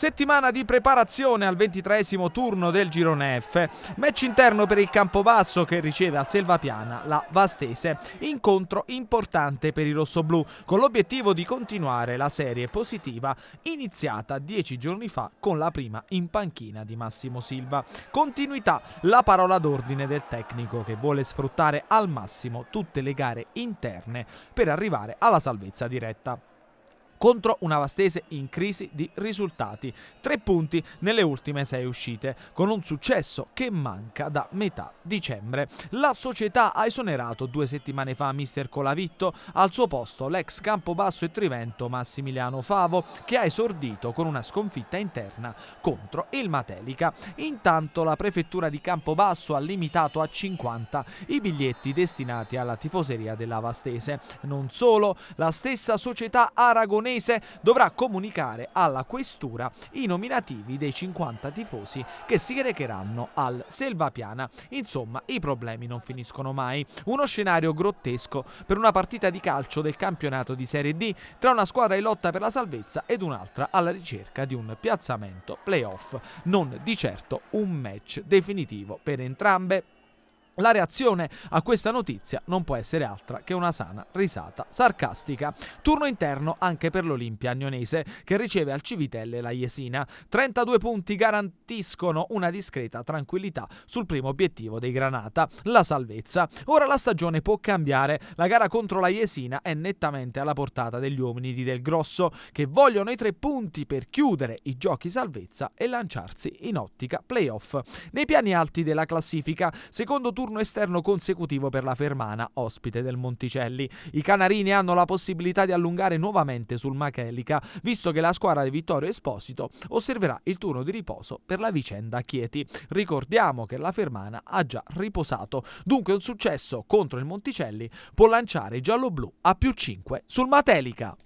Settimana di preparazione al ventitreesimo turno del girone F. Match interno per il Campobasso che riceve al Selvapiana la Vastese. Incontro importante per i rossoblù con l'obiettivo di continuare la serie positiva iniziata dieci giorni fa con la prima in panchina di Massimo Silva. Continuità, la parola d'ordine del tecnico che vuole sfruttare al massimo tutte le gare interne per arrivare alla salvezza diretta contro una Vastese in crisi di risultati. Tre punti nelle ultime sei uscite, con un successo che manca da metà dicembre. La società ha esonerato due settimane fa mister Colavitto, al suo posto l'ex Campobasso e Trivento Massimiliano Favo, che ha esordito con una sconfitta interna contro il Matelica. Intanto la prefettura di Campobasso ha limitato a 50 i biglietti destinati alla tifoseria della Vastese. Non solo, la stessa società aragonese Cremonese dovrà comunicare alla questura i nominativi dei 50 tifosi che si recheranno al Selvapiana. Insomma, i problemi non finiscono mai. Uno scenario grottesco per una partita di calcio del campionato di Serie D tra una squadra in lotta per la salvezza ed un'altra alla ricerca di un piazzamento playoff. Non di certo un match definitivo per entrambe. La reazione a questa notizia non può essere altra che una sana risata sarcastica. Turno interno anche per l'Olimpia agnonese che riceve al Civitelle la Jesina. 32 punti garantiscono una discreta tranquillità sul primo obiettivo dei Granata, la salvezza. Ora la stagione può cambiare. La gara contro la Jesina è nettamente alla portata degli uomini di Del Grosso che vogliono i tre punti per chiudere i giochi salvezza e lanciarsi in ottica playoff. Nei piani alti della classifica, secondo turno turno esterno consecutivo per la Fermana, ospite del Monticelli. I canarini hanno la possibilità di allungare nuovamente sul Machelica, visto che la squadra di Vittorio Esposito osserverà il turno di riposo per la vicenda Chieti. Ricordiamo che la Fermana ha già riposato, dunque un successo contro il Monticelli può lanciare i giallo-blu a più 5 sul Matelica.